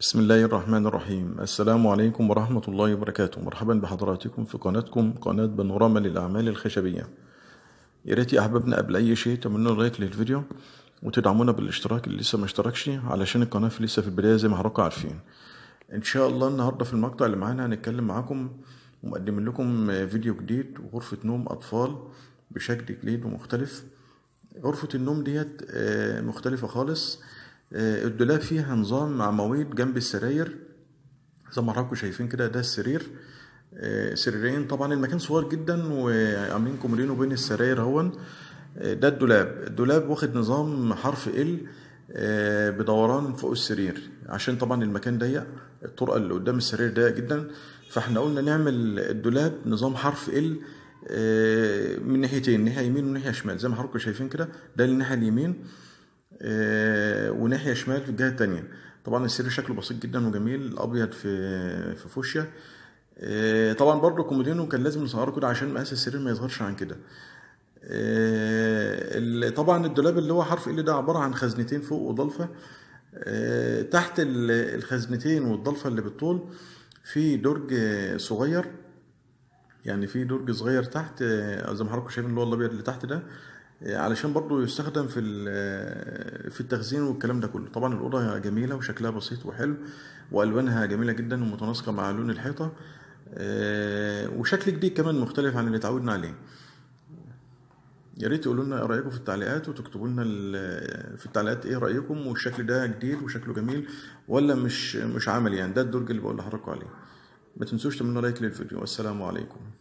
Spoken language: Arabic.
بسم الله الرحمن الرحيم السلام عليكم ورحمة الله وبركاته مرحبا بحضراتكم في قناتكم قناة بانوراما للأعمال الخشبية يا ريت يا أحبابنا قبل أي شيء تمنوا لايك للفيديو وتدعمونا بالاشتراك اللي لسه ما اشتركش علشان القناة في لسه في البداية زي ما حضراتكم عارفين إن شاء الله النهاردة في المقطع اللي معانا هنتكلم معاكم ومقدم لكم فيديو جديد غرفة نوم أطفال بشكل جديد ومختلف غرفة النوم ديت مختلفة خالص آه، الدولاب فيها نظام عواميد جنب السراير زي ما حضراتكم شايفين كده ده السرير آه، سريرين طبعا المكان صغير جدا وعاملين كومودينو بين السراير هون آه، ده الدولاب الدولاب واخد نظام حرف ال بدوران فوق السرير عشان طبعا المكان ضيق الطرقه اللي قدام السرير ضيقه جدا فاحنا قلنا نعمل الدولاب نظام حرف ال من ناحيتين ناحيه يمين وناحيه شمال زي ما حضراتكم شايفين كده ده الناحيه اليمين آه، وناحيه شمال في الجهه الثانيه طبعا السرير شكله بسيط جدا وجميل الابيض في في فوشيا آه، طبعا برضو كومودينو كان لازم نصغره كده عشان مقاس السرير ما يظهرش عن كده آه، طبعا الدولاب اللي هو حرف ال ده عباره عن خزنتين فوق وضلفه تحت الخزنتين والضلفه اللي بالطول في درج صغير يعني في درج صغير تحت زي ما حضراتكم شايفين اللي هو الابيض اللي تحت ده علشان برضو يستخدم في في التخزين والكلام ده كله طبعا الاوضه جميله وشكلها بسيط وحلو والوانها جميله جدا ومتناسقه مع لون الحيطه آه، وشكل جديد كمان مختلف عن اللي اتعودنا عليه يا ريت تقولوا لنا إيه رايكم في التعليقات وتكتبوا لنا آه، في التعليقات ايه رايكم والشكل ده جديد وشكله جميل ولا مش مش عملي يعني ده الدرج اللي بقول لحضراتكم عليه ما تنسوش تعملوا لايك للفيديو والسلام عليكم